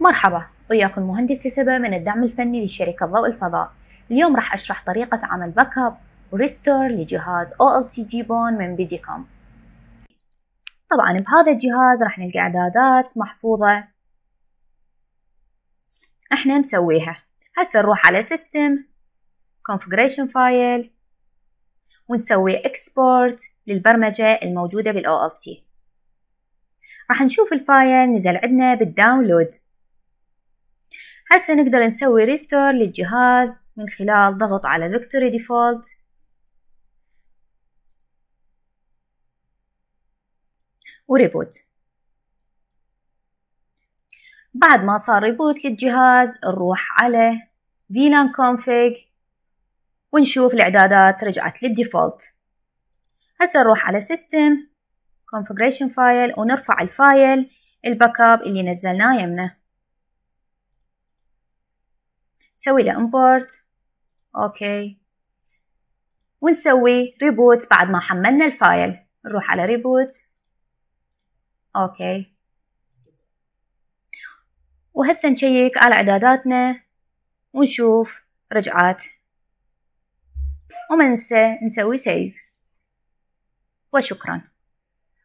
مرحبا وياكم مهندسة سبا من الدعم الفني لشركة ضوء الفضاء اليوم راح أشرح طريقة عمل باك اب وريستور لجهاز OLTG بون من بيديكوم طبعا بهذا الجهاز راح نلقى إعدادات محفوظة احنا مسويها هسه نروح على سيستم configuration فايل ونسوي export للبرمجة الموجودة بالOLT راح نشوف الفايل نزل عندنا بالداونلود هسه نقدر نسوي ريستور للجهاز من خلال ضغط على فيكتوري ديفولت وريبوت بعد ما صار ريبوت للجهاز نروح على VLAN config ونشوف الإعدادات رجعت للديفولت هسه نروح على system configuration file ونرفع الفايل الباك اب اللي نزلناه يمنا نسوي له import اوكي ونسوي ريبوت بعد ما حملنا الفايل نروح على ريبوت اوكي وهسه نشيك على اعداداتنا ونشوف رجعات وما ننسى نسوي سيف وشكراً